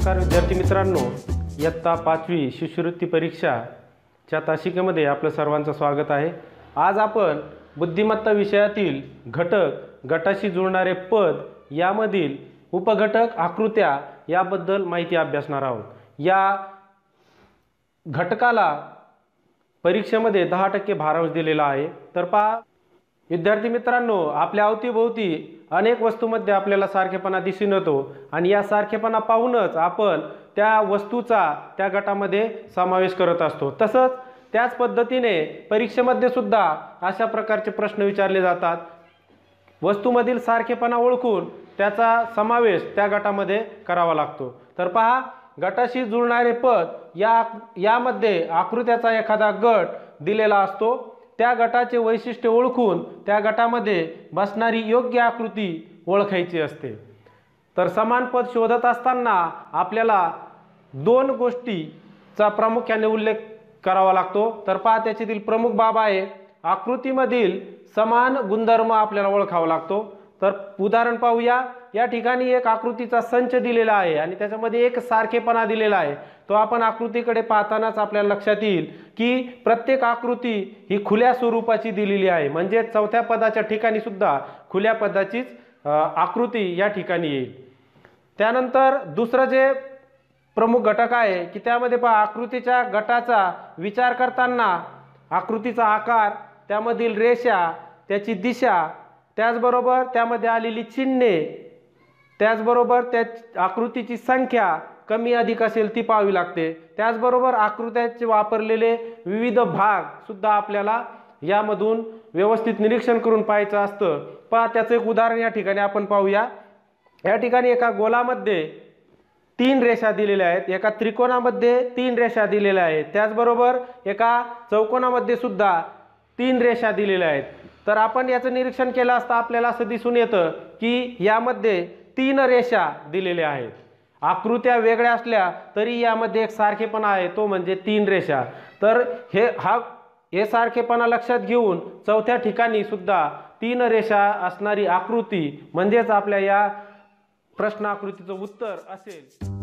नमस्कार विद्यार्थी मित्रांनो इयत्ता पाचवी शिष्यवृत्ती परीक्षाच्या तासिकेमध्ये आपलं सर्वांचं स्वागत आहे आज आपण बुद्धिमत्ता विषयातील घटक गटाशी जुळणारे पद यामधील उपघटक आकृत्या याबद्दल माहिती अभ्यासणार आहोत या घटकाला परीक्षेमध्ये दहा टक्के भारांश दिलेला आहे तर पा विद्यार्थी मित्रांनो आपल्या अवतीभोवती अनेक वस्तूमध्ये आपल्याला सारखेपणा दिसून येतो आणि या सारखेपणा पाहूनच आपण त्या वस्तूचा त्या गटामध्ये समावेश करत असतो तसंच त्याच पद्धतीने परीक्षेमध्ये सुद्धा अशा प्रकारचे प्रश्न विचारले जातात वस्तूमधील सारखेपणा ओळखून त्याचा समावेश त्या गटामध्ये करावा लागतो तर पहा गटाशी जुळणारे पद या यामध्ये आकृत्याचा एखादा गट दिलेला असतो त्या गटाचे वैशिष्ट्य ओळखून त्या गटामध्ये बसणारी योग्य आकृती ओळखायची असते तर समान पद शोधत असताना आपल्याला दोन गोष्टीचा प्रामुख्याने उल्लेख करावा लागतो तर पहा त्याच्यातील प्रमुख बाब आहे आकृतीमधील समान गुणधर्म आपल्याला ओळखावा लागतो तर उदाहरण पाहूया या ठिकाणी एक आकृतीचा संच दिलेला आहे आणि त्याच्यामध्ये एक सारखेपणा दिलेला आहे तो आपण आकृतीकडे पाहतानाच आपल्याला लक्षात येईल की प्रत्येक आकृती ही खुल्या स्वरूपाची दिलेली आहे म्हणजे चौथ्या पदाच्या ठिकाणी सुद्धा खुल्या पदाचीच आकृती या ठिकाणी येईल त्यानंतर दुसरं जे प्रमुख घटक आहे की त्यामध्ये पहा आकृतीच्या गटाचा विचार करताना आकृतीचा आकार त्यामधील रेषा त्याची दिशा त्याचबरोबर त्यामध्ये आलेली चिन्हे त्याचबरोबर त्या आकृतीची संख्या कमी अधिक असेल ती पाहावी लागते त्याचबरोबर आकृत्याचे वापरलेले विविध भागसुद्धा आपल्याला यामधून व्यवस्थित निरीक्षण करून पाहायचं असतं पहा त्याचं एक उदाहरण या ठिकाणी आपण पाहूया या ठिकाणी एका गोलामध्ये तीन रेषा दिलेल्या आहेत एका त्रिकोणामध्ये तीन रेषा दिलेल्या आहेत त्याचबरोबर एका चौकोनामध्ये सुद्धा तीन रेषा दिलेल्या आहेत तर आपण याचं निरीक्षण केलं असता आपल्याला असं दिसून येतं की यामध्ये तीन रेषा दिलेल्या आहेत आकृत्या वेगळ्या असल्या तरी यामध्ये एक सारखेपणा आहे तो म्हणजे तीन रेषा तर हे हा हे सारखेपणा लक्षात घेऊन चौथ्या ठिकाणी सुद्धा तीन रेषा असणारी आकृती म्हणजेच आपल्या या आकृतीचं उत्तर असेल